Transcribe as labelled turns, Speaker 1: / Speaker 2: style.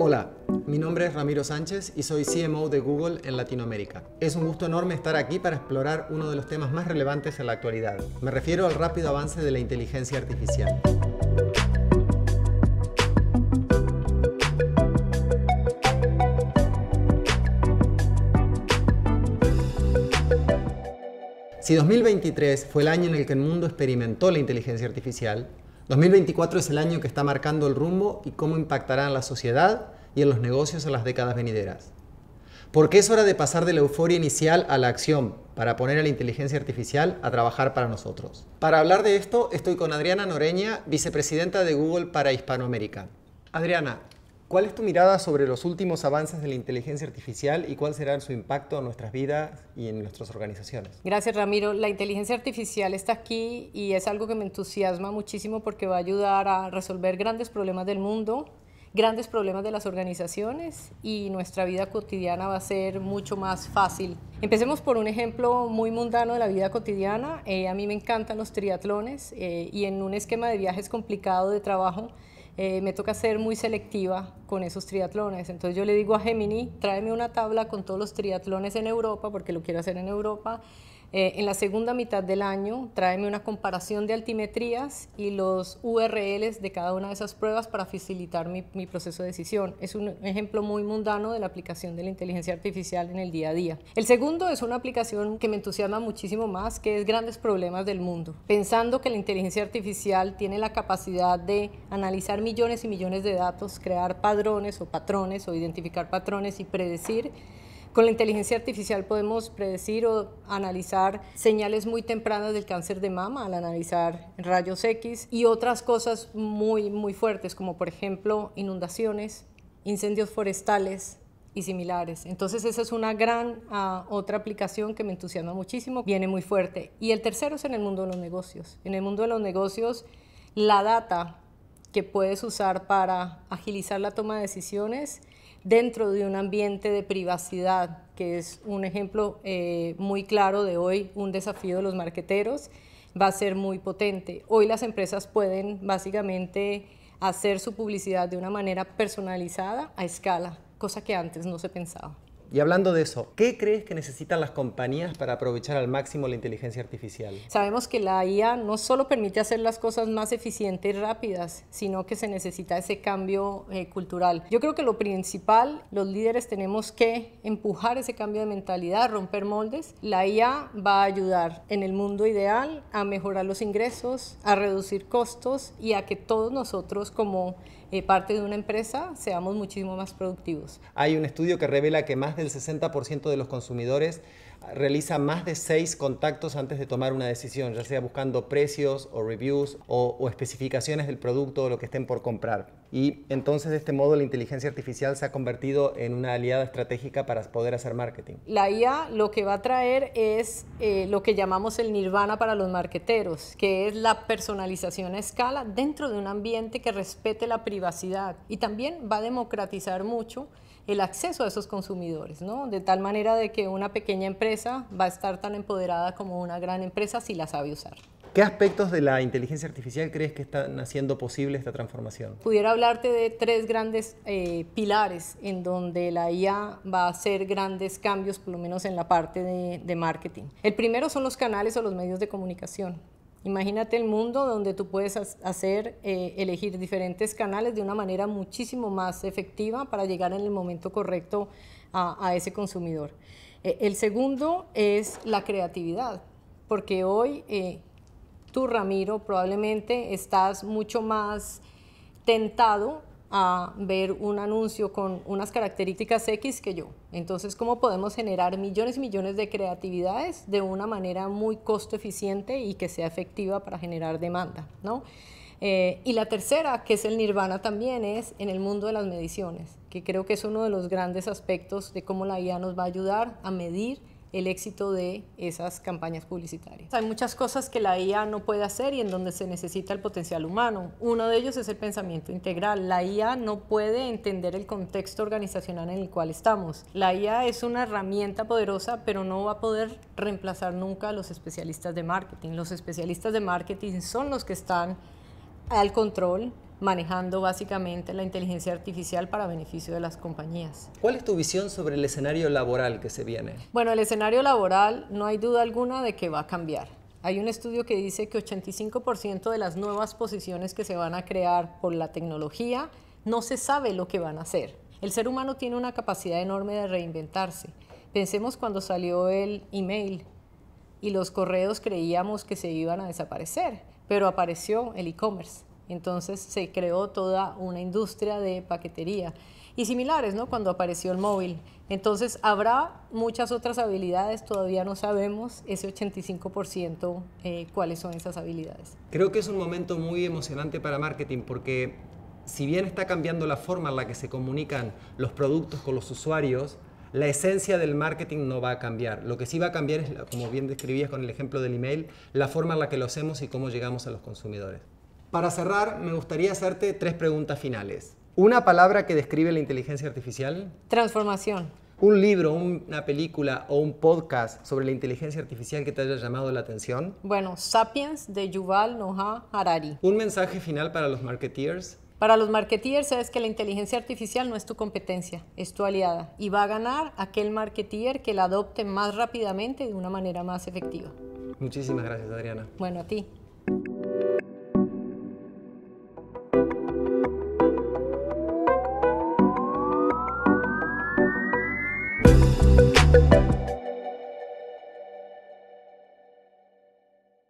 Speaker 1: Hola, mi nombre es Ramiro Sánchez y soy CMO de Google en Latinoamérica. Es un gusto enorme estar aquí para explorar uno de los temas más relevantes en la actualidad. Me refiero al rápido avance de la inteligencia artificial. Si 2023 fue el año en el que el mundo experimentó la inteligencia artificial, 2024 es el año que está marcando el rumbo y cómo impactará en la sociedad y en los negocios en las décadas venideras. Porque es hora de pasar de la euforia inicial a la acción, para poner a la inteligencia artificial a trabajar para nosotros. Para hablar de esto, estoy con Adriana Noreña, vicepresidenta de Google para Hispanoamérica. Adriana, ¿Cuál es tu mirada sobre los últimos avances de la inteligencia artificial y cuál será su impacto en nuestras vidas y en nuestras organizaciones? Gracias,
Speaker 2: Ramiro. La inteligencia artificial está aquí y es algo que me entusiasma muchísimo porque va a ayudar a resolver grandes problemas del mundo, grandes problemas de las organizaciones y nuestra vida cotidiana va a ser mucho más fácil. Empecemos por un ejemplo muy mundano de la vida cotidiana. Eh, a mí me encantan los triatlones eh, y en un esquema de viajes complicado de trabajo eh, me toca ser muy selectiva con esos triatlones. Entonces yo le digo a Gemini, tráeme una tabla con todos los triatlones en Europa, porque lo quiero hacer en Europa, eh, en la segunda mitad del año, tráeme una comparación de altimetrías y los URLs de cada una de esas pruebas para facilitar mi, mi, proceso de decisión. Es un ejemplo muy mundano de la aplicación de la inteligencia artificial en el día a día. El segundo es una aplicación que me entusiasma muchísimo más, que es grandes problemas del mundo. Pensando que la inteligencia artificial tiene la capacidad de analizar millones y millones de datos, crear padrones o patrones o identificar patrones y predecir con la inteligencia artificial podemos predecir o analizar señales muy tempranas del cáncer de mama al analizar rayos X y otras cosas muy, muy fuertes, como por ejemplo inundaciones, incendios forestales, y similares. Entonces esa es una gran ah, otra aplicación que me entusiasma muchísimo, viene muy fuerte. Y el tercero es en el mundo de los negocios. En el mundo de los negocios, la data que puedes usar para agilizar la toma de decisiones dentro de un ambiente de privacidad, que es un ejemplo eh, muy claro de hoy, un desafío de los marqueteros, va a ser muy potente. Hoy las empresas pueden básicamente hacer su publicidad de una manera personalizada a escala, cosa que antes no se pensaba.
Speaker 1: Y hablando de eso, ¿qué crees que necesitan las compañías para aprovechar al máximo la inteligencia artificial?
Speaker 2: Sabemos que la IA no solo permite hacer las cosas más eficientes y rápidas, sino que se necesita ese cambio eh, cultural. Yo creo que lo principal, los líderes tenemos que empujar ese cambio de mentalidad, romper moldes. La IA va a ayudar en el mundo ideal a mejorar los ingresos, a reducir costos y a que todos nosotros como eh, parte de una empresa seamos muchísimo más productivos.
Speaker 1: Hay un estudio que revela que más del 60% de los consumidores realiza más de seis contactos antes de tomar una decisión, ya sea buscando precios o reviews o especificaciones del producto o lo que estén por comprar. Y entonces, de este modo, la inteligencia artificial se ha convertido en una aliada estratégica para poder hacer marketing.
Speaker 2: La IA lo que va a traer es eh, lo que llamamos el nirvana para los marqueteros, que es la personalización a escala dentro de un ambiente que respete la privacidad y también va a democratizar mucho el acceso a esos consumidores, ¿no? De tal manera de que una pequeña empresa va a estar tan empoderada como una gran empresa si la sabe usar.
Speaker 1: ¿Qué aspectos de la inteligencia artificial crees que están haciendo posible esta transformación?
Speaker 2: Pudiera hablarte de tres grandes eh, pilares en donde la IA va a hacer grandes cambios, por lo menos en la parte de, marketing. El primero son los canales o los medios de comunicación. Imagínate el mundo donde tú puedes hacer, eh, elegir diferentes canales de una manera muchísimo más efectiva para llegar en el momento correcto a, ese consumidor. Eh, el segundo es la creatividad, porque hoy tú, Ramiro, probablemente estás mucho más tentado a ver un anuncio con unas características X que yo. Entonces, ¿cómo podemos generar millones y millones de creatividades de una manera muy costo eficiente y que sea efectiva para generar demanda? ¿no? Eh, y la tercera, que es el nirvana también, es en el mundo de las mediciones, que creo que es uno de los grandes aspectos de cómo la IA nos va a ayudar a medir el éxito de esas campañas publicitarias. Hay muchas cosas que la IA no puede hacer y en donde se necesita el potencial humano. Uno de ellos es el pensamiento integral. La IA no puede entender el contexto organizacional en el cual estamos. La IA es una herramienta poderosa, pero no va a poder reemplazar nunca a los especialistas de marketing. Los especialistas de marketing son los que están al control manejando básicamente la inteligencia artificial para beneficio de las compañías.
Speaker 1: ¿Cuál es tu visión sobre el escenario laboral que se viene?
Speaker 2: Bueno, el escenario laboral no hay duda alguna de que va a cambiar. Hay un estudio que dice que 85% de las nuevas posiciones que se van a crear por la tecnología no se sabe lo que van a hacer. El ser humano tiene una capacidad enorme de reinventarse. Pensemos cuando salió el email y los correos creíamos que se iban a desaparecer, pero apareció el e-commerce entonces se creó toda una industria de paquetería y similares, ¿no? Cuando apareció el móvil. Entonces habrá muchas otras habilidades, todavía no sabemos ese 85% eh, cuáles son esas habilidades.
Speaker 1: Creo que es un momento muy emocionante para marketing porque si bien está cambiando la forma en la que se comunican los productos con los usuarios, la esencia del marketing no va a cambiar. Lo que sí va a cambiar es, como bien describías con el ejemplo del email, la forma en la que lo hacemos y cómo llegamos a los consumidores. Para cerrar, me gustaría hacerte tres preguntas finales. Una palabra que describe la inteligencia artificial.
Speaker 2: Transformación.
Speaker 1: Un libro, una película o un podcast sobre la inteligencia artificial que te haya llamado la atención.
Speaker 2: Bueno, Sapiens de Yuval Noah Harari.
Speaker 1: Un mensaje final para los marketeers.
Speaker 2: Para los marketeers sabes que la inteligencia artificial no es tu competencia, es tu aliada y va a ganar aquel marketeer que la adopte más rápidamente y de una manera más efectiva.
Speaker 1: Muchísimas gracias, Adriana.
Speaker 2: Bueno, a ti.